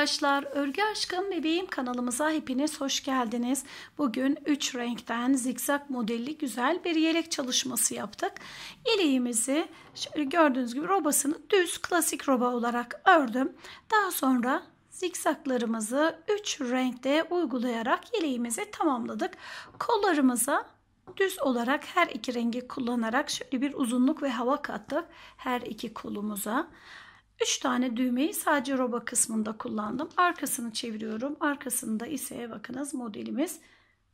arkadaşlar, Örgü Aşkım Bebeğim kanalımıza hepiniz hoş geldiniz. Bugün 3 renkten zikzak modelli güzel bir yelek çalışması yaptık. Yeleğimizi şöyle gördüğünüz gibi robasını düz klasik roba olarak ördüm. Daha sonra zikzaklarımızı 3 renkte uygulayarak yeleğimizi tamamladık. Kollarımıza düz olarak her iki rengi kullanarak şöyle bir uzunluk ve hava kattık her iki kolumuza. 3 tane düğmeyi sadece roba kısmında kullandım. Arkasını çeviriyorum. Arkasında ise bakınız modelimiz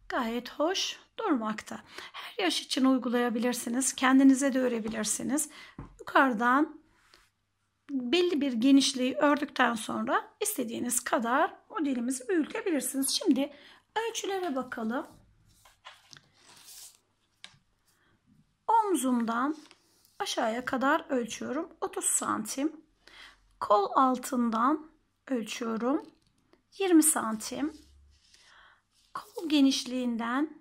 gayet hoş durmakta. Her yaş için uygulayabilirsiniz. Kendinize de örebilirsiniz. Yukarıdan belli bir genişliği ördükten sonra istediğiniz kadar modelimizi büyütebilirsiniz. Şimdi ölçülere bakalım. Omzumdan aşağıya kadar ölçüyorum. 30 santim. Kol altından ölçüyorum. 20 santim. Kol genişliğinden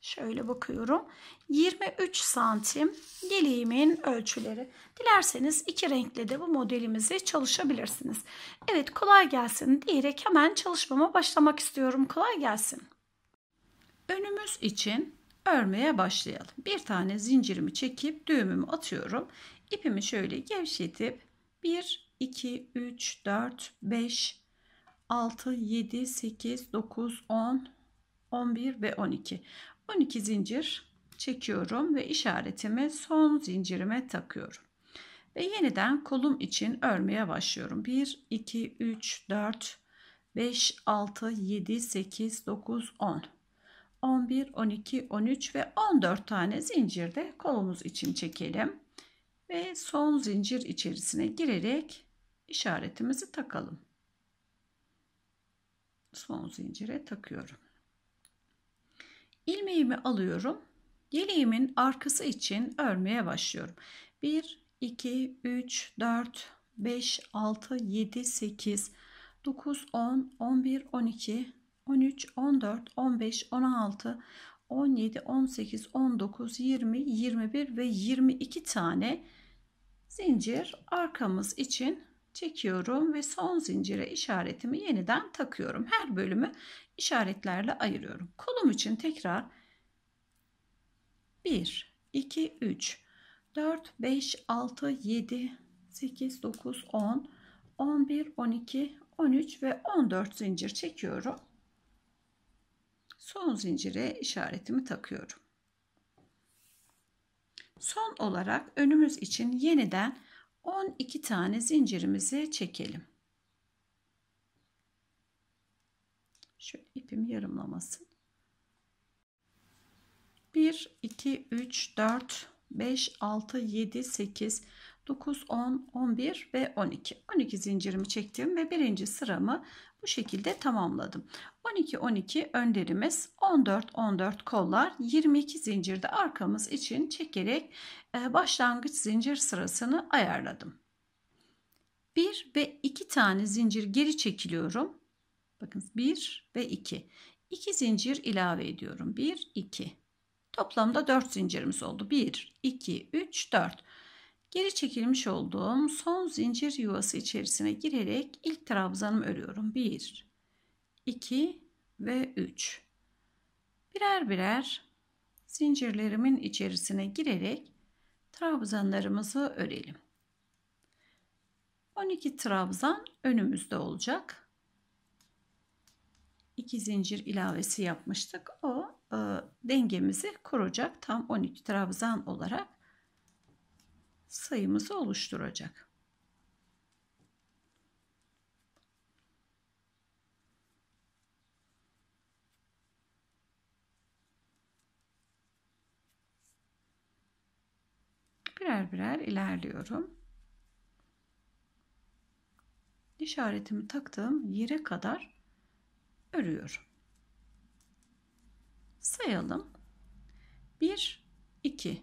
şöyle bakıyorum. 23 santim yeleğimin ölçüleri. Dilerseniz iki renkle de bu modelimizi çalışabilirsiniz. Evet kolay gelsin diyerek hemen çalışmama başlamak istiyorum. Kolay gelsin. Önümüz için örmeye başlayalım. Bir tane zincirimi çekip düğümümü atıyorum. İpimi şöyle gevşetip 1, 2, 3, 4, 5, 6, 7, 8, 9, 10, 11 ve 12. 12 zincir çekiyorum ve işaretimi son zincirime takıyorum. Ve yeniden kolum için örmeye başlıyorum. 1, 2, 3, 4, 5, 6, 7, 8, 9, 10. 11, 12, 13 ve 14 tane zincirde kolumuz için çekelim ve son zincir içerisine girerek işaretimizi takalım. Son zincire takıyorum. İlmeğimi alıyorum. Yeleğimin arkası için örmeye başlıyorum. 1 2 3 4 5 6 7 8 9 10 11 12 13 14 15 16 17, 18, 19, 20, 21 ve 22 tane zincir arkamız için çekiyorum ve son zincire işaretimi yeniden takıyorum. Her bölümü işaretlerle ayırıyorum. Kolum için tekrar 1, 2, 3, 4, 5, 6, 7, 8, 9, 10, 11, 12, 13 ve 14 zincir çekiyorum. Son zincire işaretimi takıyorum. Son olarak önümüz için yeniden 12 tane zincirimizi çekelim. Şöyle ipimi yarımlamasın. 1, 2, 3, 4, 5, 6, 7, 8, 9, 10, 11 ve 12. 12 zincirimi çektim ve birinci sıramı bu şekilde tamamladım. 12, 12 önlerimiz, 14, 14 kollar, 22 zincirde arkamız için çekerek e, başlangıç zincir sırasını ayarladım. 1 ve 2 tane zincir geri çekiliyorum. Bakın 1 ve 2. 2 zincir ilave ediyorum. 1, 2. Toplamda 4 zincirimiz oldu. 1, 2, 3, 4. Geri çekilmiş olduğum son zincir yuvası içerisine girerek ilk trabzanımı örüyorum. 1, 2 ve 3. Birer birer zincirlerimin içerisine girerek trabzanlarımızı örelim. 12 trabzan önümüzde olacak. 2 zincir ilavesi yapmıştık. O e, dengemizi kuracak. Tam 12 trabzan olarak sayımızı oluşturacak. Birer birer ilerliyorum. İşaretimi taktığım yere kadar örüyorum. Sayalım. 1 2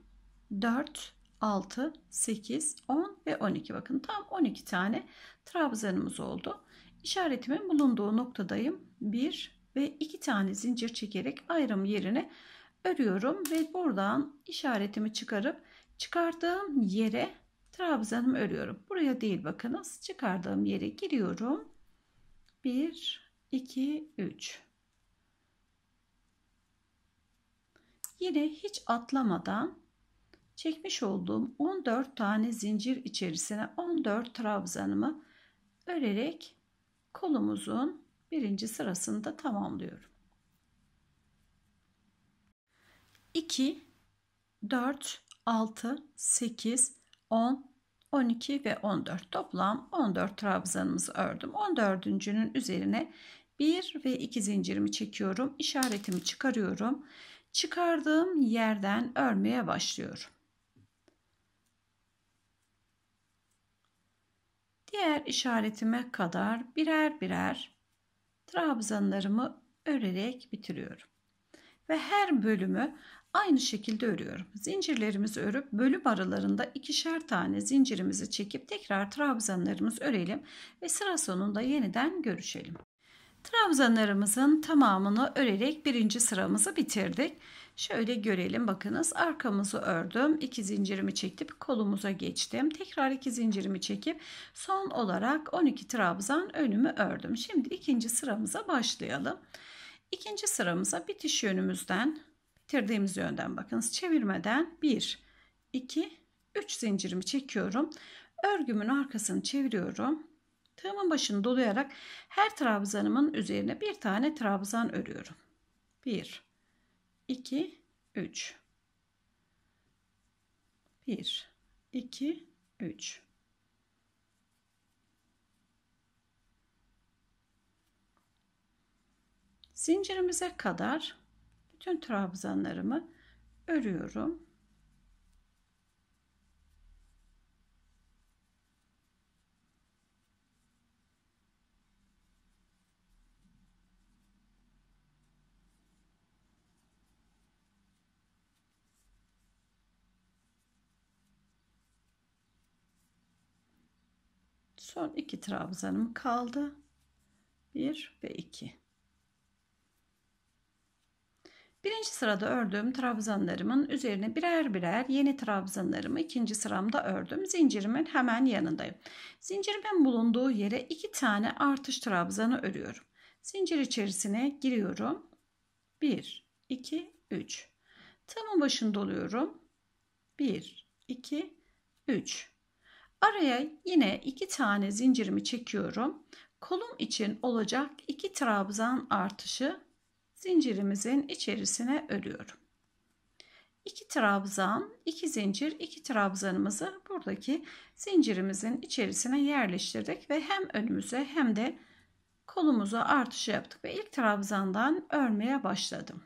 4 6, 8, 10 ve 12. Bakın tam 12 tane trabzanımız oldu. İşaretimin bulunduğu noktadayım. 1 ve 2 tane zincir çekerek ayrım yerine örüyorum ve buradan işaretimi çıkarıp çıkardığım yere trabzanımı örüyorum. Buraya değil bakınız. Çıkardığım yere giriyorum. 1 2 3 Yine hiç atlamadan çekmiş olduğum 14 tane zincir içerisine 14 trabzanımı örerek kolumuzun birinci sırasını da tamamlıyorum. 2, 4, 6, 8, 10, 12 ve 14 toplam 14 trabzanımızı ördüm. 14.'ünün üzerine 1 ve 2 zincirimi çekiyorum. işaretimi çıkarıyorum. Çıkardığım yerden örmeye başlıyorum. Diğer işaretime kadar birer birer trabzanlarımı örerek bitiriyorum. Ve her bölümü aynı şekilde örüyorum. Zincirlerimizi örüp bölüm aralarında ikişer tane zincirimizi çekip tekrar trabzanlarımızı örelim ve sıra sonunda yeniden görüşelim. Trabzanlarımızın tamamını örerek birinci sıramızı bitirdik. Şöyle görelim bakınız arkamızı ördüm. 2 zincirimi çekip kolumuza geçtim. Tekrar 2 zincirimi çekip son olarak 12 trabzan önümü ördüm. Şimdi ikinci sıramıza başlayalım. İkinci sıramıza bitiş yönümüzden bitirdiğimiz yönden bakınız çevirmeden 1 2 3 zincirimi çekiyorum. Örgümün arkasını çeviriyorum. Tığımın başını dolayarak her trabzanımın üzerine bir tane trabzan örüyorum. 1 2 3 1 2 3 Zincirimize kadar bütün trabzanlarımı örüyorum. Son iki trabzanım kaldı. 1 ve 2. Birinci sırada ördüğüm trabzanlarımın üzerine birer birer yeni trabzanlarımı ikinci sıramda ördüm. Zincirimin hemen yanındayım. Zincirimin bulunduğu yere iki tane artış trabzanı örüyorum. Zincir içerisine giriyorum. 1, 2, 3. Tığımın başını doluyorum. 1, 2, 3. Araya yine iki tane zincirimi çekiyorum. Kolum için olacak iki trabzan artışı zincirimizin içerisine örüyorum. İki trabzan, iki zincir, iki trabzanımızı buradaki zincirimizin içerisine yerleştirdik ve hem önümüze hem de kolumuza artış yaptık ve ilk trabzandan örmeye başladım.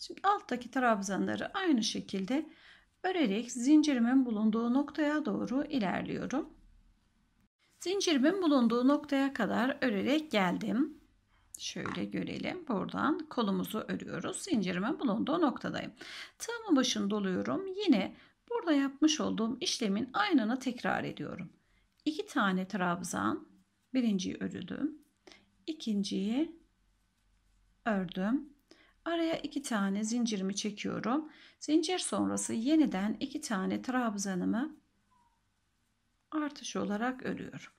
Şimdi alttaki trabzanları aynı şekilde örerek zincirimin bulunduğu noktaya doğru ilerliyorum. Zincirimin bulunduğu noktaya kadar örerek geldim. Şöyle görelim. Buradan kolumuzu örüyoruz. Zincirimin bulunduğu noktadayım. Tığımın başını doluyorum. Yine burada yapmış olduğum işlemin aynını tekrar ediyorum. 2 tane trabzan. Birinciyi örüdüm. İkinciyi ördüm. Araya iki tane zincirimi çekiyorum. Zincir sonrası yeniden iki tane trabzanımı artış olarak örüyorum.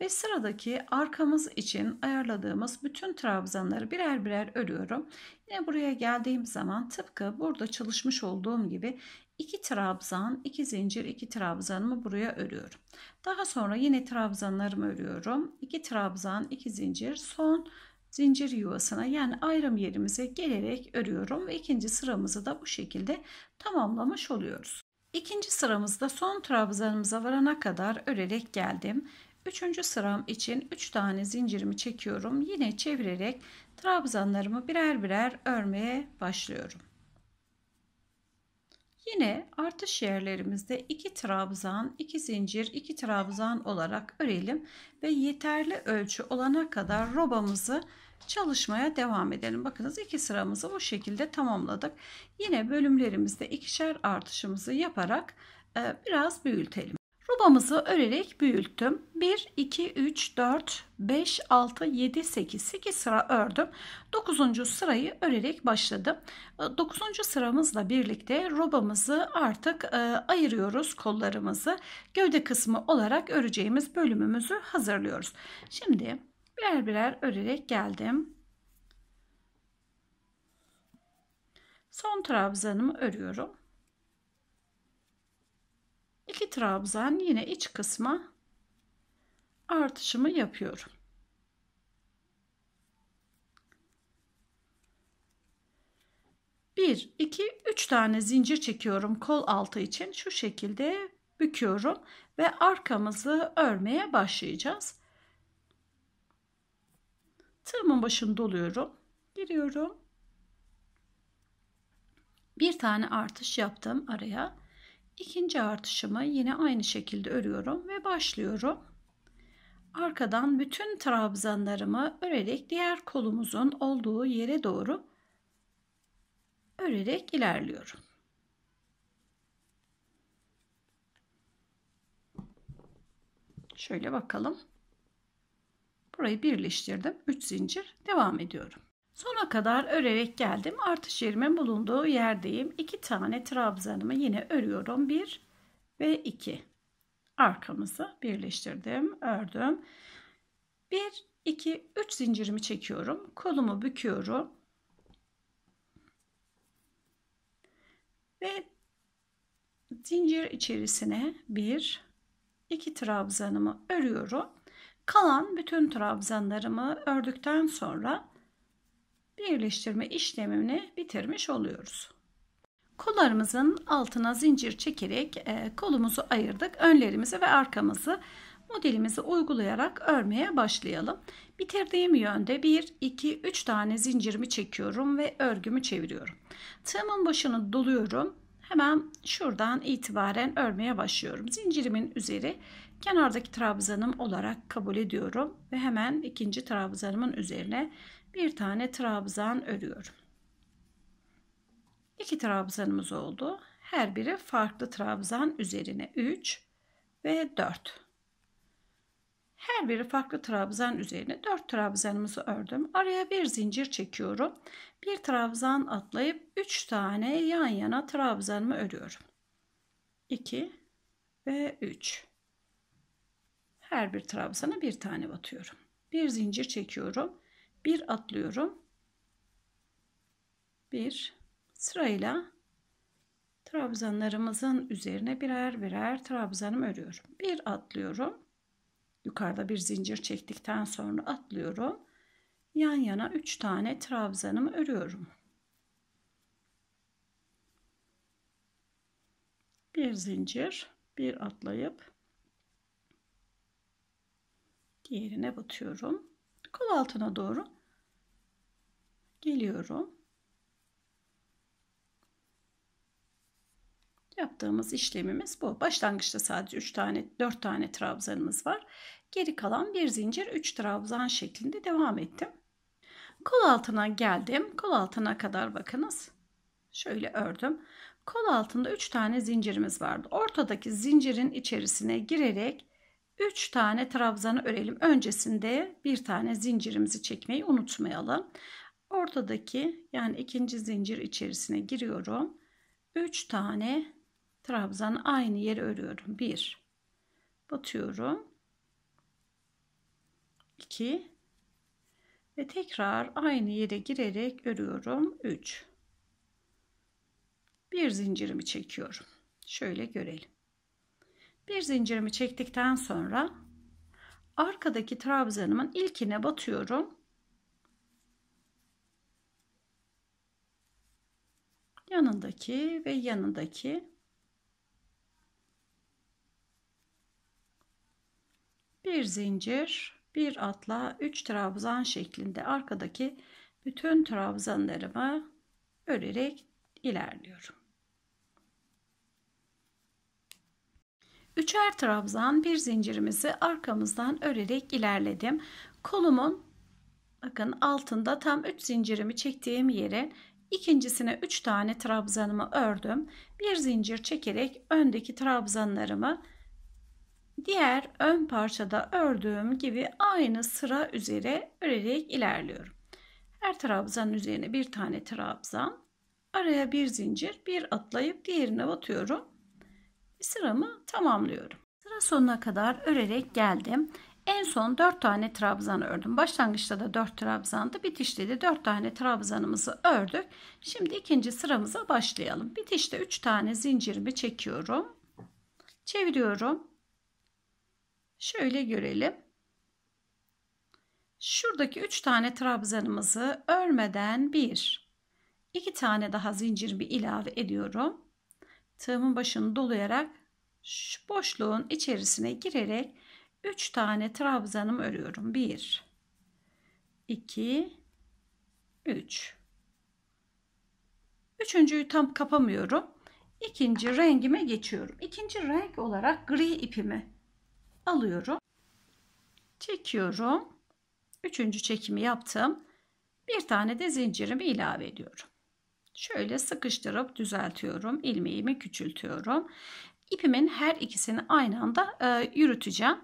Ve sıradaki arkamız için ayarladığımız bütün trabzanları birer birer örüyorum. Yine buraya geldiğim zaman tıpkı burada çalışmış olduğum gibi 2 trabzan, 2 zincir, 2 trabzanımı buraya örüyorum. Daha sonra yine trabzanlarımı örüyorum. 2 trabzan, 2 zincir, son zincir yuvasına yani ayrım yerimize gelerek örüyorum ve ikinci sıramızı da bu şekilde tamamlamış oluyoruz. İkinci sıramızda son trabzanımıza varana kadar örerek geldim. Üçüncü sıram için 3 tane zincirimi çekiyorum. Yine çevirerek trabzanlarımı birer birer örmeye başlıyorum. Yine artış yerlerimizde 2 trabzan, 2 zincir, 2 trabzan olarak örelim ve yeterli ölçü olana kadar robamızı çalışmaya devam edelim. Bakınız iki sıramızı bu şekilde tamamladık. Yine bölümlerimizde ikişer artışımızı yaparak e, biraz büyütelim. Rubamızı örerek büyüttüm. 1, 2, 3, 4, 5, 6, 7, 8, 8 sıra ördüm. 9. sırayı örerek başladım. 9. E, sıramızla birlikte robamızı artık e, ayırıyoruz kollarımızı. Gövde kısmı olarak öreceğimiz bölümümüzü hazırlıyoruz. Şimdi birer birer örerek geldim. Son trabzanımı örüyorum. İki trabzan yine iç kısma artışımı yapıyorum. Bir, iki, üç tane zincir çekiyorum kol altı için. Şu şekilde büküyorum ve arkamızı örmeye başlayacağız. Tığımın başını doluyorum. Giriyorum. Bir tane artış yaptım araya. İkinci artışımı yine aynı şekilde örüyorum ve başlıyorum. Arkadan bütün trabzanlarımı örerek diğer kolumuzun olduğu yere doğru örerek ilerliyorum. Şöyle bakalım. Burayı birleştirdim. 3 zincir devam ediyorum. Sona kadar örerek geldim. Artış yerimin bulunduğu yerdeyim. 2 tane trabzanımı yine örüyorum. 1 ve 2. Arkamızı birleştirdim. Ördüm. 1, 2, 3 zincirimi çekiyorum. Kolumu büküyorum. Ve zincir içerisine 1, 2 trabzanımı örüyorum Kalan bütün trabzanlarımı ördükten sonra birleştirme işlemini bitirmiş oluyoruz. Kollarımızın altına zincir çekerek e, kolumuzu ayırdık. Önlerimizi ve arkamızı modelimizi uygulayarak örmeye başlayalım. Bitirdiğim yönde 1, 2, 3 tane zincirimi çekiyorum ve örgümü çeviriyorum. Tığımın başını doluyorum. Hemen şuradan itibaren örmeye başlıyorum. Zincirimin üzeri kenardaki trabzanım olarak kabul ediyorum ve hemen ikinci trabzanımın üzerine bir tane trabzan örüyorum. İki trabzanımız oldu. Her biri farklı trabzan üzerine 3 ve 4. Her biri farklı trabzan üzerine 4 trabzanımızı ördüm. Araya bir zincir çekiyorum. Bir trabzan atlayıp 3 tane yan yana trabzanımı örüyorum. 2 ve 3. Her bir trabzana bir tane batıyorum. Bir zincir çekiyorum. Bir atlıyorum. Bir sırayla trabzanlarımızın üzerine birer birer trabzanım örüyorum. Bir atlıyorum. Yukarıda bir zincir çektikten sonra atlıyorum. Yan yana 3 tane trabzanımı örüyorum. Bir zincir, bir atlayıp Diğerine batıyorum. Kol altına doğru geliyorum. Yaptığımız işlemimiz bu. Başlangıçta sadece 3 tane 4 tane trabzanımız var. Geri kalan bir zincir 3 trabzan şeklinde devam ettim. Kol altına geldim. Kol altına kadar bakınız. Şöyle ördüm. Kol altında 3 tane zincirimiz vardı. Ortadaki zincirin içerisine girerek 3 tane trabzanı örelim. Öncesinde bir tane zincirimizi çekmeyi unutmayalım. Ortadaki yani ikinci zincir içerisine giriyorum. 3 tane trabzanı aynı yere örüyorum. 1 batıyorum. 2 ve tekrar aynı yere girerek örüyorum. 3 bir zincirimi çekiyorum. Şöyle görelim. Bir zincirimi çektikten sonra arkadaki trabzanımın ilkine batıyorum. Yanındaki ve yanındaki bir zincir, bir atla üç trabzan şeklinde arkadaki bütün trabzanlarımı örerek ilerliyorum. Üçer trabzan bir zincirimizi arkamızdan örerek ilerledim. Kolumun bakın altında tam 3 zincirimi çektiğim yere ikincisine 3 tane trabzanımı ördüm. Bir zincir çekerek öndeki trabzanlarımı diğer ön parçada ördüğüm gibi aynı sıra üzere örerek ilerliyorum. Her trabzan üzerine bir tane trabzan, araya bir zincir, bir atlayıp diğerine batıyorum sıramı tamamlıyorum. Sıra sonuna kadar örerek geldim. En son 4 tane trabzan ördüm. Başlangıçta da 4 trabzandı. Bitişte de 4 tane trabzanımızı ördük. Şimdi ikinci sıramıza başlayalım. Bitişte 3 tane zincirimi çekiyorum. Çeviriyorum. Şöyle görelim. Şuradaki 3 tane trabzanımızı örmeden 1 2 tane daha zincirimi ilave ediyorum tığımın başını dolayarak şu boşluğun içerisine girerek 3 tane trabzanım örüyorum. 1 2 3 Üçüncüyü tam kapamıyorum. İkinci rengime geçiyorum. İkinci renk olarak gri ipimi alıyorum. Çekiyorum. Üçüncü çekimi yaptım. Bir tane de zincirimi ilave ediyorum. Şöyle sıkıştırıp düzeltiyorum. ilmeğimi küçültüyorum. İpimin her ikisini aynı anda e, yürüteceğim.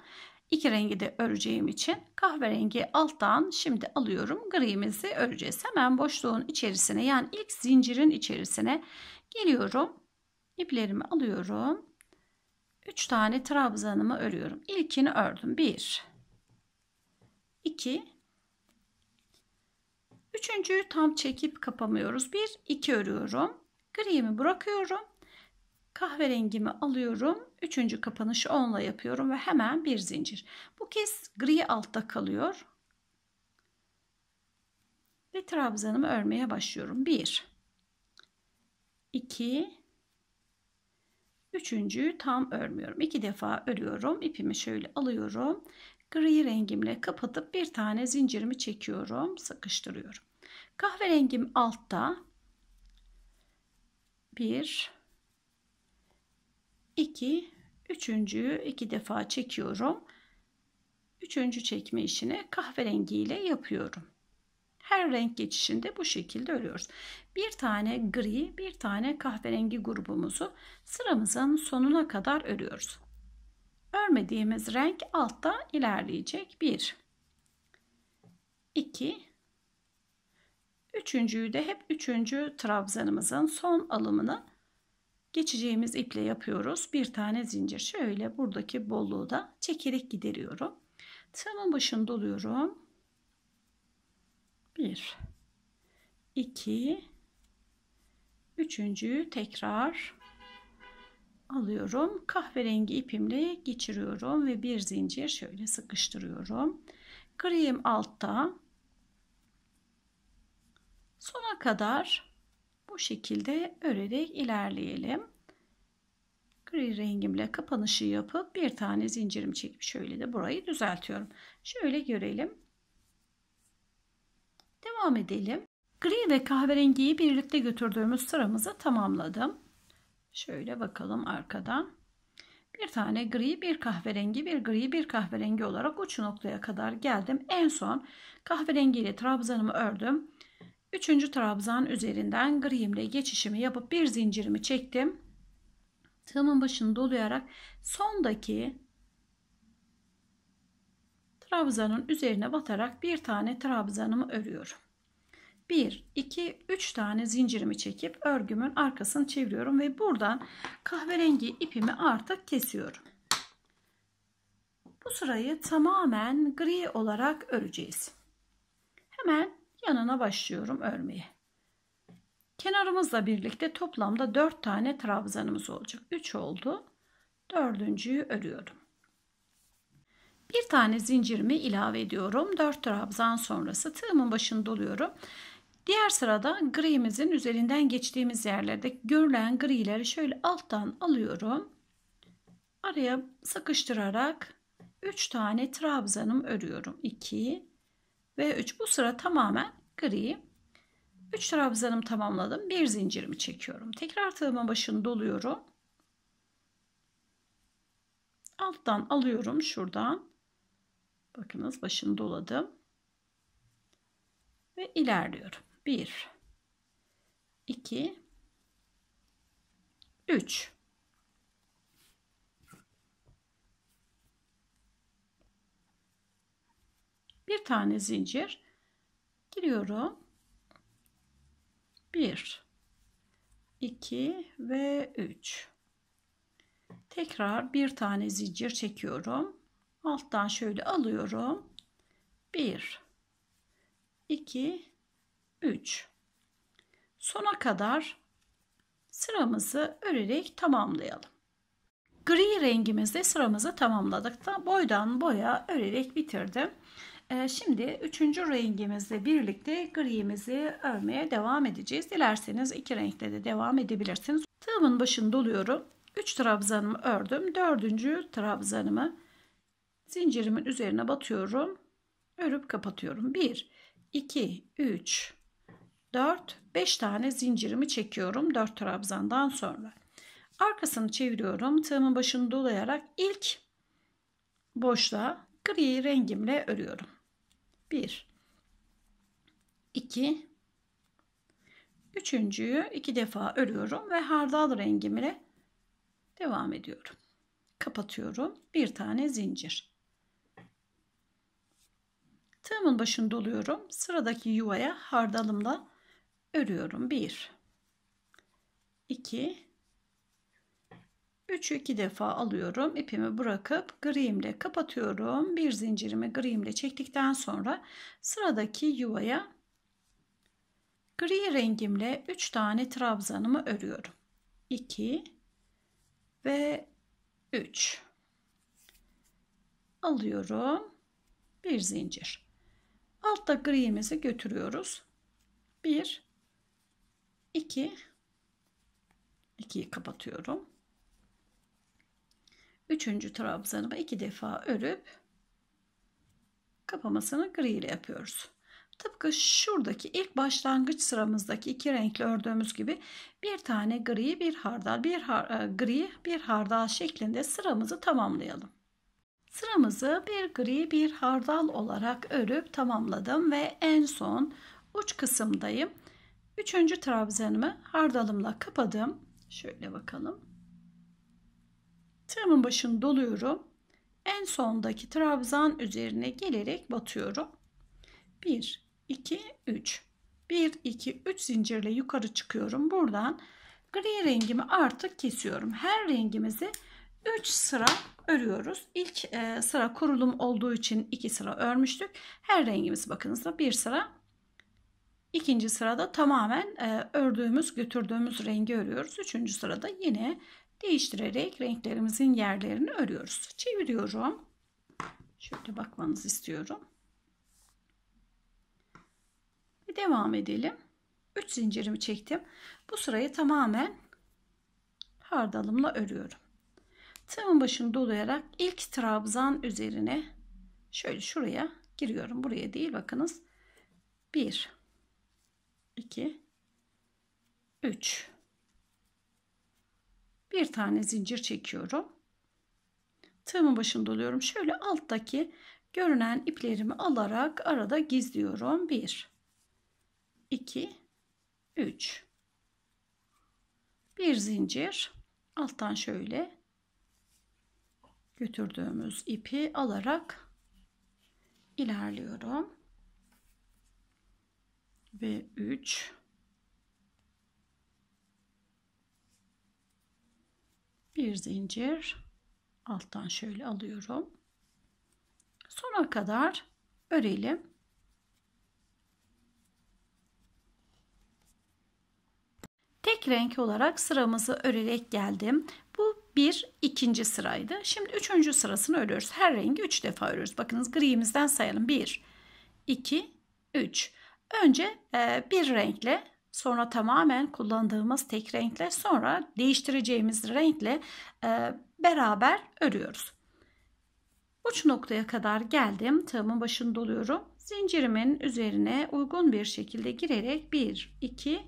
İki rengi de öreceğim için kahverengi alttan şimdi alıyorum. Grimizi öreceğiz. Hemen boşluğun içerisine yani ilk zincirin içerisine geliyorum. iplerimi alıyorum. 3 tane trabzanımı örüyorum. İlkini ördüm. 1 2 Üçüncüyü tam çekip kapamıyoruz. Bir, iki örüyorum. Gri'mi bırakıyorum. Kahverengimi alıyorum. Üçüncü kapanışı onla yapıyorum ve hemen bir zincir. Bu kez gri altta kalıyor. Ve trabzanımı örmeye başlıyorum. Bir, iki, üçüncüyü tam örmüyorum. İki defa örüyorum. İpimi şöyle alıyorum. Gri rengimle kapatıp bir tane zincirimi çekiyorum. Sıkıştırıyorum. Kahverengim altta. 1 2 üçüncüyü iki defa çekiyorum. Üçüncü çekme işini kahverengi ile yapıyorum. Her renk geçişinde bu şekilde örüyoruz. Bir tane gri, bir tane kahverengi grubumuzu sıramızın sonuna kadar örüyoruz. Örmediğimiz renk altta ilerleyecek. 1 2 Üçüncüyü de hep üçüncü trabzanımızın son alımını geçeceğimiz iple yapıyoruz. Bir tane zincir. Şöyle buradaki bolluğu da çekerek gideriyorum. Tığımın başını doluyorum. 1 2 Üçüncüyü tekrar alıyorum. Kahverengi ipimle geçiriyorum ve bir zincir şöyle sıkıştırıyorum. Griyim altta, Sona kadar bu şekilde örerek ilerleyelim. Gri rengimle kapanışı yapıp bir tane zincirim çekip şöyle de burayı düzeltiyorum. Şöyle görelim. Devam edelim. Gri ve kahverengiyi birlikte götürdüğümüz sıramızı tamamladım. Şöyle bakalım arkadan. Bir tane gri, bir kahverengi, bir gri, bir kahverengi olarak uç noktaya kadar geldim. En son kahverengiyle trabzanımı ördüm. Üçüncü trabzan üzerinden grihimle geçişimi yapıp bir zincirimi çektim. Tığımın başını dolayarak sondaki trabzanın üzerine batarak bir tane trabzanımı örüyorum. 1, 2, 3 tane zincirimi çekip örgümün arkasını çeviriyorum ve buradan kahverengi ipimi artık kesiyorum. Bu sırayı tamamen gri olarak öreceğiz. Hemen yanına başlıyorum örmeye. Kenarımızla birlikte toplamda 4 tane trabzanımız olacak. 3 oldu. Dördüncüyü örüyorum. Bir tane zincirimi ilave ediyorum. 4 trabzan sonrası tığımın başını doluyorum. Diğer sırada grimizin üzerinden geçtiğimiz yerlerde görülen grileri şöyle alttan alıyorum. Araya sıkıştırarak 3 tane trabzanım örüyorum. 2 ve 3. Bu sıra tamamen gri. 3 trabzanım tamamladım. Bir zincirimi çekiyorum. Tekrar tığımın başını doluyorum. Alttan alıyorum şuradan. Bakınız başını doladım. Ve ilerliyorum. 1 2 3 bir tane zincir giriyorum. 1 2 ve 3 tekrar bir tane zincir çekiyorum alttan şöyle alıyorum 1 2 3 sona kadar sıramızı örerek tamamlayalım gri rengimizde sıramızı tamamladık da boydan boya örerek bitirdim ee, şimdi üçüncü rengimizle birlikte grimizi örmeye devam edeceğiz. Dilerseniz iki renkte de devam edebilirsiniz. Tığımın başını doluyorum. Üç trabzanımı ördüm. Dördüncü trabzanımı zincirimin üzerine batıyorum. Örüp kapatıyorum. Bir, iki, üç, dört, beş tane zincirimi çekiyorum Dört trabzandan sonra. Arkasını çeviriyorum. Tığımın başını dolayarak ilk boşluğa gri rengimle örüyorum. 1 2 Üçüncüyü iki defa örüyorum ve hardal rengimle devam ediyorum. Kapatıyorum. Bir tane zincir. Tığımın başını doluyorum. Sıradaki yuvaya hardalımla örüyorum. 1 2 3'ü 2 defa alıyorum. ipimi bırakıp griimle kapatıyorum. Bir zincirimi griimle çektikten sonra sıradaki yuvaya gri rengimle 3 tane trabzanımı örüyorum. 2 ve 3 alıyorum. Bir zincir. Altta griimizi götürüyoruz. 1 2 2'yi kapatıyorum. Üçüncü trabzanımı iki defa örüp kapamasını gri ile yapıyoruz. Tıpkı şuradaki ilk başlangıç sıramızdaki iki renkli ördüğümüz gibi bir tane gri bir hardal bir har e, gri bir hardal şeklinde sıramızı tamamlayalım. Sıramızı bir gri bir hardal olarak örüp tamamladım ve en son uç kısımdayım. Üçüncü trabzanımı hardalımla kapadım. Şöyle bakalım. Tığımın başını doluyorum. En sondaki trabzan üzerine gelerek batıyorum. 1, 2, 3. 1, 2, 3 zincirle yukarı çıkıyorum. Buradan gri rengimi artık kesiyorum. Her rengimizi 3 sıra örüyoruz. İlk e, sıra kurulum olduğu için 2 sıra örmüştük. Her rengimiz bakınızda 1 sıra. İkinci sırada tamamen e, ördüğümüz, götürdüğümüz rengi örüyoruz. Üçüncü sırada yine değiştirerek renklerimizin yerlerini örüyoruz. Çeviriyorum. Şöyle bakmanızı istiyorum. Ve devam edelim. 3 zincirimi çektim. Bu sırayı tamamen hardalımla örüyorum. Tığımın başını dolayarak ilk trabzan üzerine şöyle şuraya giriyorum. Buraya değil bakınız. 1 2 3 bir tane zincir çekiyorum. Tığımın başını doluyorum. Şöyle alttaki görünen iplerimi alarak arada gizliyorum. 1 2 3 bir zincir alttan şöyle götürdüğümüz ipi alarak ilerliyorum ve 3 bir zincir alttan şöyle alıyorum. Sona kadar örelim. Tek renk olarak sıramızı örerek geldim. Bu bir ikinci sıraydı. Şimdi üçüncü sırasını örüyoruz. Her rengi üç defa örüyoruz. Bakınız griyimizden sayalım. Bir, iki, üç. Önce e, bir renkle Sonra tamamen kullandığımız tek renkle sonra değiştireceğimiz renkle e, beraber örüyoruz. Uç noktaya kadar geldim. Tığımın başını doluyorum. Zincirimin üzerine uygun bir şekilde girerek 1, 2,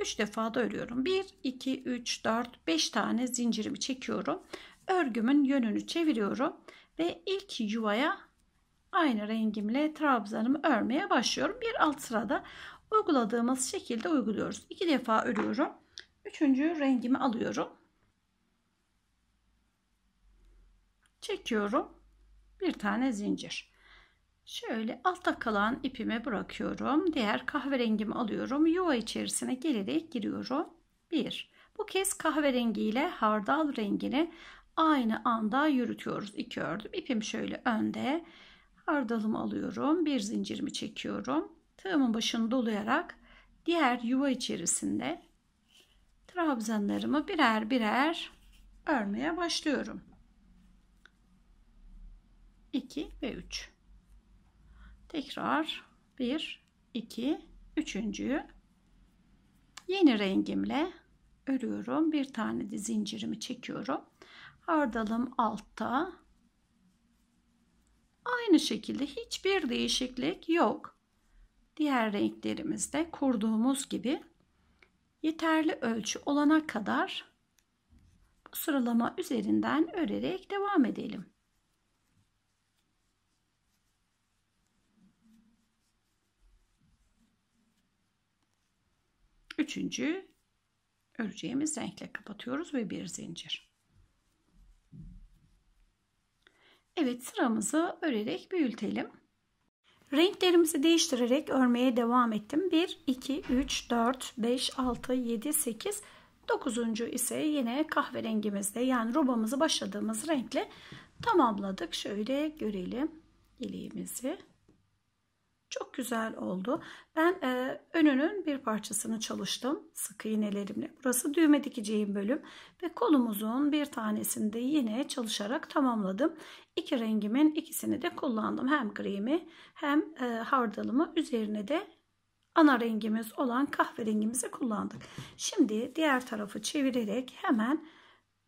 3 defa da örüyorum. 1, 2, 3, 4, 5 tane zincirimi çekiyorum. Örgümün yönünü çeviriyorum ve ilk yuvaya aynı rengimle trabzanımı örmeye başlıyorum. Bir alt sırada uyguladığımız şekilde uyguluyoruz. İki defa örüyorum. Üçüncü rengimi alıyorum. Çekiyorum. Bir tane zincir. Şöyle altta kalan ipimi bırakıyorum. Diğer kahverengimi alıyorum. Yuva içerisine gelerek giriyorum. Bir. Bu kez kahverengi ile hardal rengini aynı anda yürütüyoruz. İki ördüm. İpim şöyle önde hardalımı alıyorum. Bir zincirimi çekiyorum. Tığımın başını dolayarak diğer yuva içerisinde trabzanlarımı birer birer örmeye başlıyorum. 2 ve 3. Tekrar 1, 2, 3.'yü yeni rengimle örüyorum. Bir tane de zincirimi çekiyorum. Hardalım altta, Aynı şekilde hiçbir değişiklik yok. Diğer renklerimizde kurduğumuz gibi yeterli ölçü olana kadar bu sıralama üzerinden örerek devam edelim. Üçüncü öreceğimiz renkle kapatıyoruz ve bir zincir. Evet sıramızı örerek büyütelim. Renklerimizi değiştirerek örmeye devam ettim. 1, 2, 3, 4, 5, 6, 7, 8, 9. ise yine kahverengimizde yani robamızı başladığımız renkle tamamladık. Şöyle görelim dileğimizi. Çok güzel oldu. Ben e, önünün bir parçasını çalıştım sık iğnelerimle. Burası düğme dikeceğim bölüm ve kolumuzun bir tanesini de yine çalışarak tamamladım. İki rengimin ikisini de kullandım. Hem grimi hem e, hardalımı üzerine de ana rengimiz olan kahverengimizi kullandık. Şimdi diğer tarafı çevirerek hemen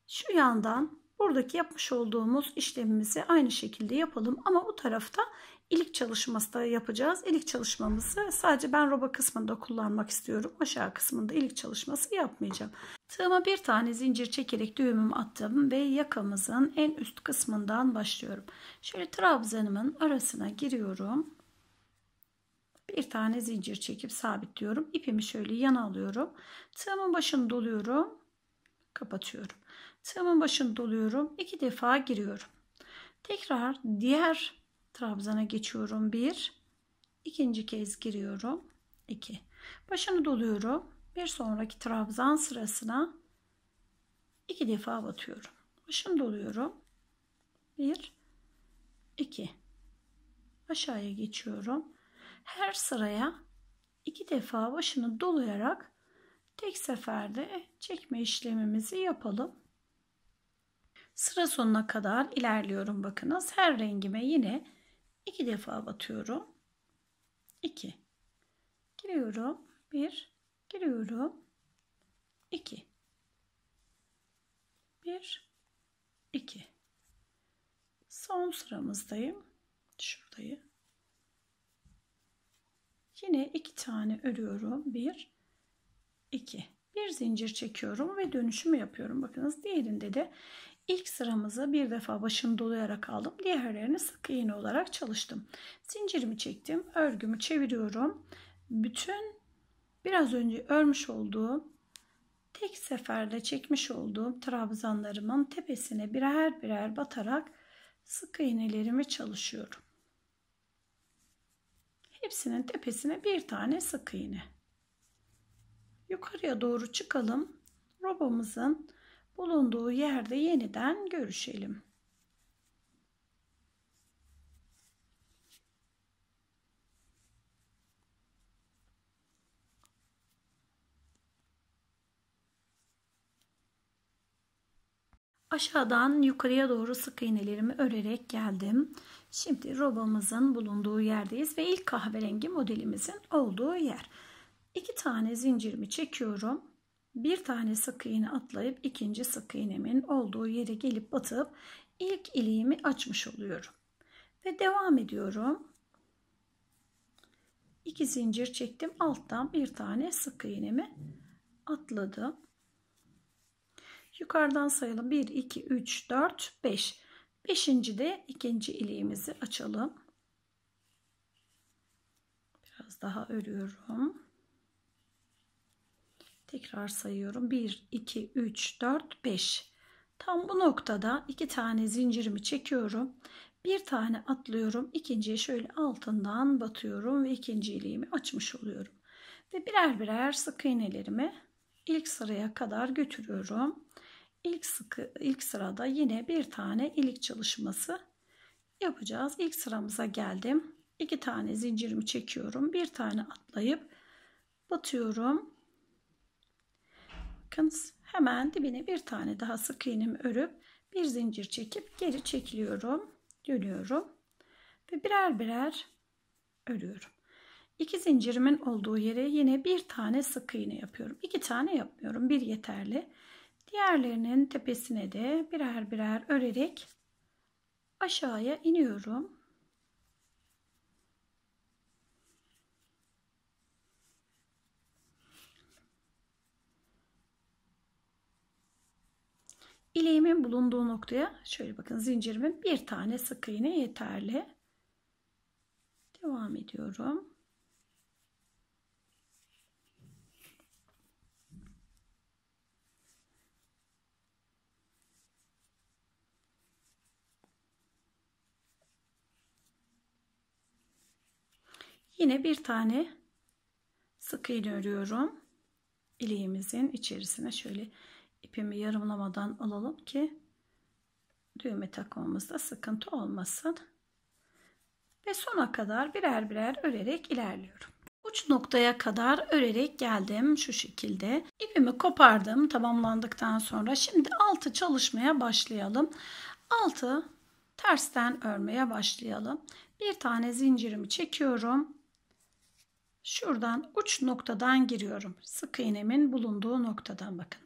şu yandan buradaki yapmış olduğumuz işlemimizi aynı şekilde yapalım ama bu tarafta ilik çalışması da yapacağız. İlik çalışmamızı sadece ben roba kısmında kullanmak istiyorum. Aşağı kısmında ilik çalışması yapmayacağım. Tığıma bir tane zincir çekerek düğümümü attım ve yakamızın en üst kısmından başlıyorum. Şöyle trabzanımın arasına giriyorum. Bir tane zincir çekip sabitliyorum. İpimi şöyle yana alıyorum. Tığımın başını doluyorum. Kapatıyorum. Tığımın başını doluyorum. iki defa giriyorum. Tekrar diğer Trabzana geçiyorum. 1. ikinci kez giriyorum. 2. Başını doluyorum. Bir sonraki trabzan sırasına 2 defa batıyorum. Başını doluyorum. 1 2 Aşağıya geçiyorum. Her sıraya 2 defa başını dolayarak tek seferde çekme işlemimizi yapalım. Sıra sonuna kadar ilerliyorum bakınız. Her rengime yine 2 defa batıyorum. 2. Giriyorum. 1. Giriyorum. 2. 1. 2. Son sıramızdayım. Şuradayı. Yine 2 tane örüyorum. 1. 2. Bir zincir çekiyorum ve dönüşümü yapıyorum. Bakınız diğerinde de İlk sıramızı bir defa başını dolayarak aldım. Diğerlerini sık iğne olarak çalıştım. Zincirimi çektim. Örgümü çeviriyorum. Bütün biraz önce örmüş olduğum tek seferde çekmiş olduğum trabzanlarımın tepesine birer birer batarak sık iğnelerimi çalışıyorum. Hepsinin tepesine bir tane sık iğne. Yukarıya doğru çıkalım. Robamızın bulunduğu yerde yeniden görüşelim. Aşağıdan yukarıya doğru sık iğnelerimi örerek geldim. Şimdi robamızın bulunduğu yerdeyiz ve ilk kahverengi modelimizin olduğu yer. İki tane zincirimi çekiyorum bir tane sık iğne atlayıp ikinci sık iğnemin olduğu yere gelip batıp ilk iliğimi açmış oluyorum. Ve devam ediyorum. 2 zincir çektim. Alttan bir tane sık iğnemi atladım. Yukarıdan sayalım. 1 2 3 4 5. beşinci de ikinci iliğimizi açalım. Biraz daha örüyorum. Tekrar sayıyorum. 1, 2, 3, 4, 5. Tam bu noktada iki tane zincirimi çekiyorum. Bir tane atlıyorum. ikinciye şöyle altından batıyorum ve ikinci iliğimi açmış oluyorum. Ve birer birer sık iğnelerimi ilk sıraya kadar götürüyorum. İlk, sıkı, ilk sırada yine bir tane ilik çalışması yapacağız. İlk sıramıza geldim. İki tane zincirimi çekiyorum. Bir tane atlayıp batıyorum bakın hemen dibine bir tane daha sık iğnemi örüp bir zincir çekip geri çekiliyorum dönüyorum ve birer birer örüyorum İki zincirimin olduğu yere yine bir tane sık iğne yapıyorum İki tane yapmıyorum bir yeterli diğerlerinin tepesine de birer birer örerek aşağıya iniyorum İleğimin bulunduğu noktaya şöyle bakın zincirimin bir tane sık iğne yeterli. Devam ediyorum. Yine bir tane sık iğne örüyorum. İleğimizin içerisine şöyle ipimi yarımlamadan alalım ki düğme takmamızda sıkıntı olmasın. Ve sona kadar birer birer örerek ilerliyorum. Uç noktaya kadar örerek geldim şu şekilde. İpimi kopardım tamamlandıktan sonra şimdi altı çalışmaya başlayalım. Altı tersten örmeye başlayalım. Bir tane zincirimi çekiyorum. Şuradan uç noktadan giriyorum. Sık iğnemin bulunduğu noktadan bakın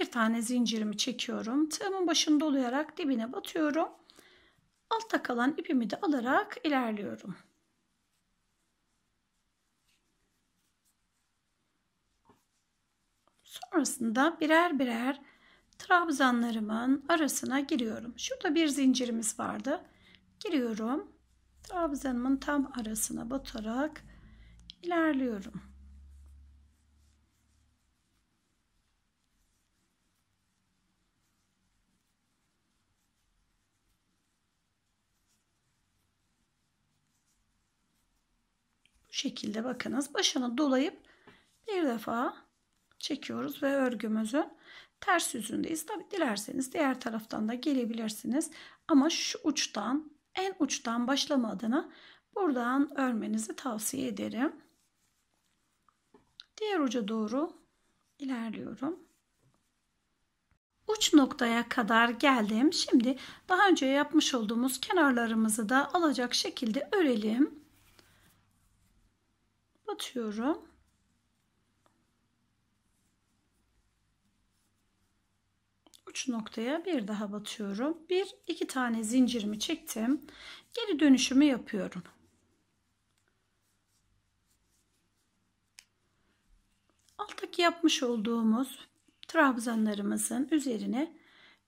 bir tane zincirimi çekiyorum. Tığımın başını dolayarak dibine batıyorum. Altta kalan ipimi de alarak ilerliyorum. Sonrasında birer birer trabzanlarımın arasına giriyorum. Şurada bir zincirimiz vardı. Giriyorum. Trabzanımın tam arasına batarak ilerliyorum. şekilde bakınız başını dolayıp bir defa çekiyoruz ve örgümüzün ters yüzündeyiz. Tabi dilerseniz diğer taraftan da gelebilirsiniz. Ama şu uçtan en uçtan başlama adına buradan örmenizi tavsiye ederim. Diğer uca doğru ilerliyorum. Uç noktaya kadar geldim. Şimdi daha önce yapmış olduğumuz kenarlarımızı da alacak şekilde örelim batıyorum. uç noktaya bir daha batıyorum. Bir iki tane zincirimi çektim. Geri dönüşümü yapıyorum. Alttaki yapmış olduğumuz trabzanlarımızın üzerine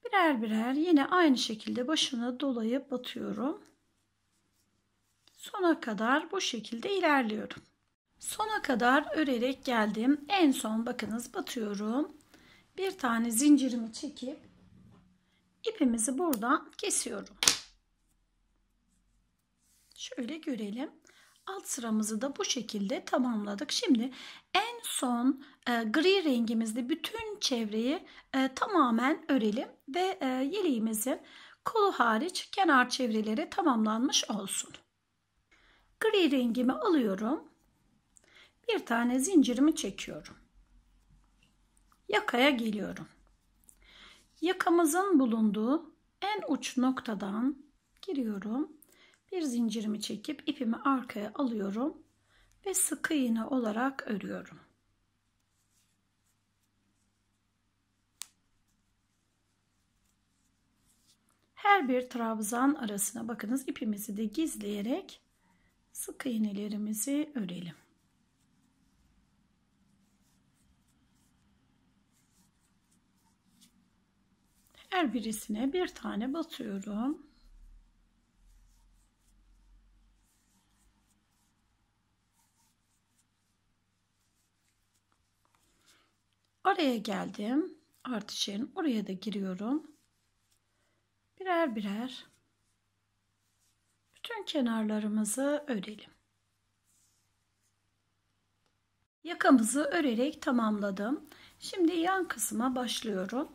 birer birer yine aynı şekilde başını dolayıp batıyorum. Sona kadar bu şekilde ilerliyorum. Sona kadar örerek geldim. En son bakınız batıyorum. Bir tane zincirimi çekip ipimizi buradan kesiyorum. Şöyle görelim. Alt sıramızı da bu şekilde tamamladık. Şimdi en son e, gri rengimizde bütün çevreyi e, tamamen örelim ve e, yeleğimizin kolu hariç kenar çevreleri tamamlanmış olsun. Gri rengimi alıyorum bir tane zincirimi çekiyorum. Yakaya geliyorum. Yakamızın bulunduğu en uç noktadan giriyorum. Bir zincirimi çekip ipimi arkaya alıyorum ve sık iğne olarak örüyorum. Her bir trabzan arasına bakınız ipimizi de gizleyerek sık iğnelerimizi örelim. Her birisine bir tane batıyorum. Oraya geldim. Artış oraya da giriyorum. Birer birer bütün kenarlarımızı örelim. Yakamızı örerek tamamladım. Şimdi yan kısma başlıyorum.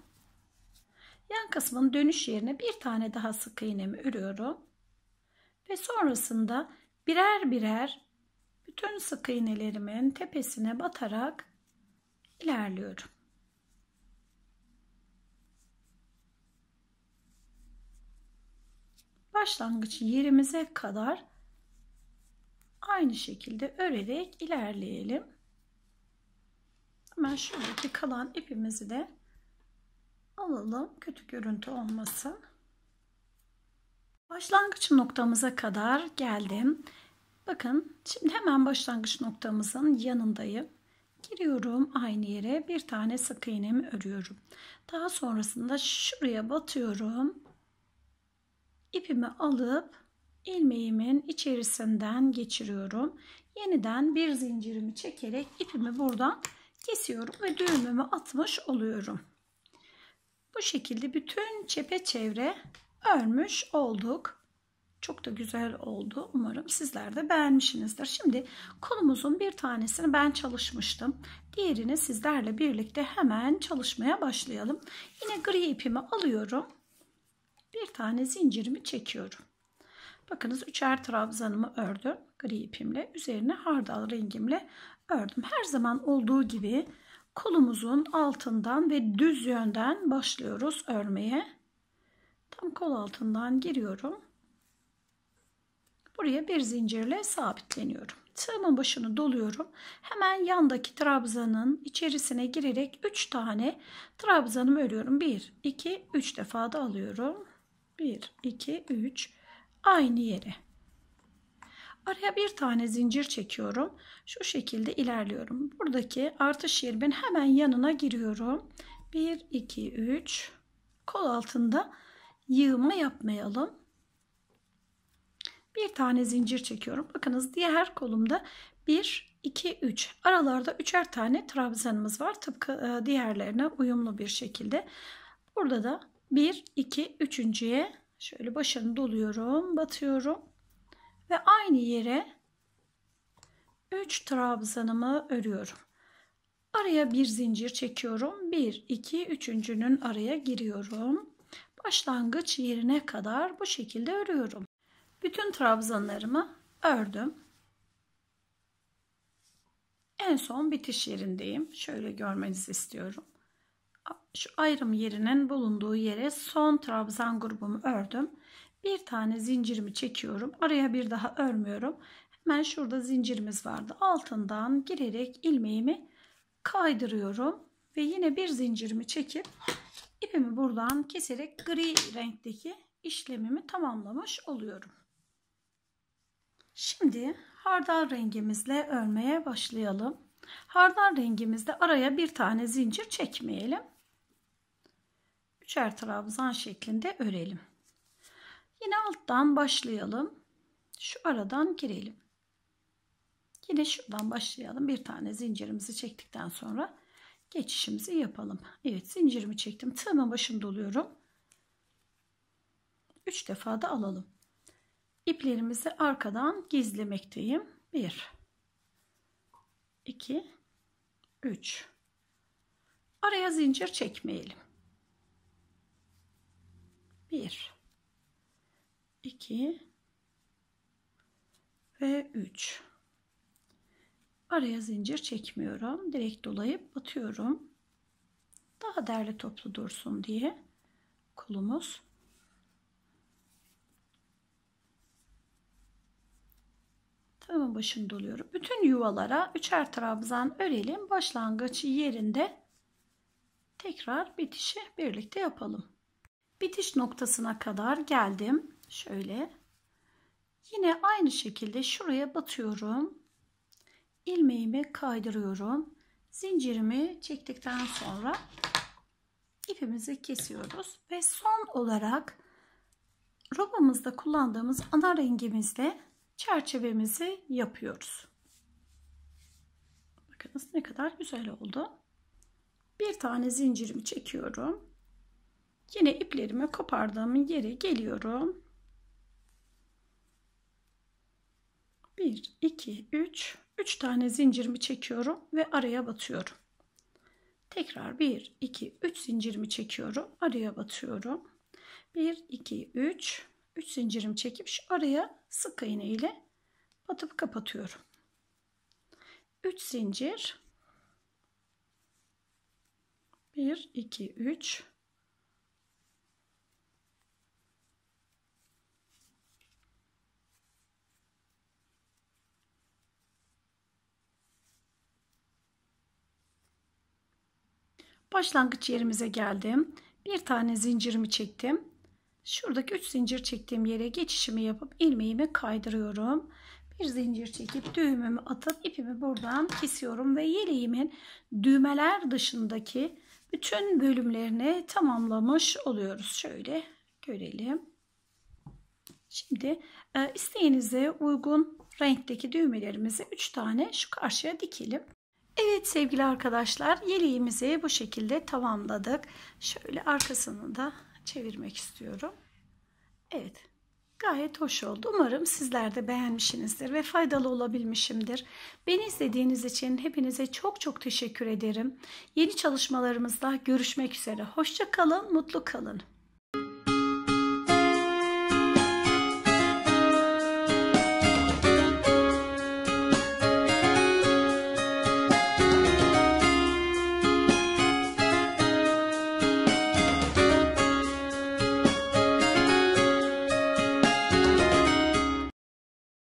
Yan kısmın dönüş yerine bir tane daha sık iğnemi örüyorum. Ve sonrasında birer birer bütün sık iğnelerimin tepesine batarak ilerliyorum. Başlangıç yerimize kadar aynı şekilde örerek ilerleyelim. Hemen şuradaki kalan ipimizi de alalım. Kötü görüntü olmasın. Başlangıç noktamıza kadar geldim. Bakın şimdi hemen başlangıç noktamızın yanındayım. Giriyorum aynı yere bir tane sık iğnemi örüyorum. Daha sonrasında şuraya batıyorum. İpimi alıp ilmeğimin içerisinden geçiriyorum. Yeniden bir zincirimi çekerek ipimi buradan kesiyorum ve düğümümü atmış oluyorum. Bu şekilde bütün çepeçevre örmüş olduk. Çok da güzel oldu. Umarım sizler de beğenmişsinizdir. Şimdi kolumuzun bir tanesini ben çalışmıştım. Diğerini sizlerle birlikte hemen çalışmaya başlayalım. Yine gri ipimi alıyorum. Bir tane zincirimi çekiyorum. Bakınız üçer trabzanımı ördüm gri ipimle. Üzerine hardal rengimle ördüm. Her zaman olduğu gibi Kolumuzun altından ve düz yönden başlıyoruz örmeye. Tam kol altından giriyorum. Buraya bir zincirle sabitleniyorum. Tığımın başını doluyorum. Hemen yandaki trabzanın içerisine girerek 3 tane trabzanımı örüyorum. 1, 2, 3 defa da alıyorum. 1, 2, 3 aynı yere. Araya bir tane zincir çekiyorum. Şu şekilde ilerliyorum. Buradaki artış yerimin hemen yanına giriyorum. 1, 2, 3. Kol altında yığma yapmayalım. Bir tane zincir çekiyorum. Bakınız diğer kolumda 1, 2, 3. Aralarda üçer tane trabzanımız var. Tıpkı e, diğerlerine uyumlu bir şekilde. Burada da 1, 2, 3.ye şöyle başını doluyorum. Batıyorum ve aynı yere 3 trabzanımı örüyorum. Araya bir zincir çekiyorum. 1, 2, 3.'nün araya giriyorum. Başlangıç yerine kadar bu şekilde örüyorum. Bütün trabzanlarımı ördüm. En son bitiş yerindeyim. Şöyle görmenizi istiyorum. Şu ayrım yerinin bulunduğu yere son trabzan grubumu ördüm bir tane zincirimi çekiyorum. Araya bir daha örmüyorum. Hemen şurada zincirimiz vardı. Altından girerek ilmeğimi kaydırıyorum ve yine bir zincirimi çekip ipimi buradan keserek gri renkteki işlemimi tamamlamış oluyorum. Şimdi hardal rengimizle örmeye başlayalım. Hardal rengimizde araya bir tane zincir çekmeyelim. Üçer trabzan şeklinde örelim. Yine alttan başlayalım. Şu aradan girelim. Yine şuradan başlayalım. Bir tane zincirimizi çektikten sonra geçişimizi yapalım. Evet zincirimi çektim. Tığımın başını doluyorum. 3 defa da alalım. İplerimizi arkadan gizlemekteyim. 1 2 3 Araya zincir çekmeyelim. 1 2 ve 3 araya zincir çekmiyorum direkt dolayıp batıyorum daha derli toplu dursun diye kolumuz tığımın başını doluyorum bütün yuvalara üçer trabzan örelim başlangıç yerinde tekrar bitişi birlikte yapalım bitiş noktasına kadar geldim Şöyle. Yine aynı şekilde şuraya batıyorum. ilmeğimi kaydırıyorum. Zincirimi çektikten sonra ipimizi kesiyoruz ve son olarak robamızda kullandığımız ana rengimizle çerçevemizi yapıyoruz. Bakınız ne kadar güzel oldu. Bir tane zincirimi çekiyorum. Yine iplerimi kopardığım yere geliyorum. 1, 2, 3, 3 tane zincirimi çekiyorum ve araya batıyorum. Tekrar 1, 2, 3 zincirimi çekiyorum. Araya batıyorum. 1, 2, 3, 3 zincirimi çekip şu araya sık iğne ile batıp kapatıyorum. 3 zincir 1 2 3 Başlangıç yerimize geldim. Bir tane zincirimi çektim. Şuradaki 3 zincir çektiğim yere geçişimi yapıp ilmeğimi kaydırıyorum. Bir zincir çekip düğümümü atıp ipimi buradan kesiyorum ve yeleğimin düğmeler dışındaki bütün bölümlerini tamamlamış oluyoruz. Şöyle görelim. Şimdi e, isteğinize uygun renkteki düğmelerimizi 3 tane şu karşıya dikelim. Evet sevgili arkadaşlar yeleğimizi bu şekilde tamamladık. Şöyle arkasını da çevirmek istiyorum. Evet gayet hoş oldu. Umarım sizler de beğenmişsinizdir ve faydalı olabilmişimdir. Beni izlediğiniz için hepinize çok çok teşekkür ederim. Yeni çalışmalarımızda görüşmek üzere. Hoşça kalın, mutlu kalın.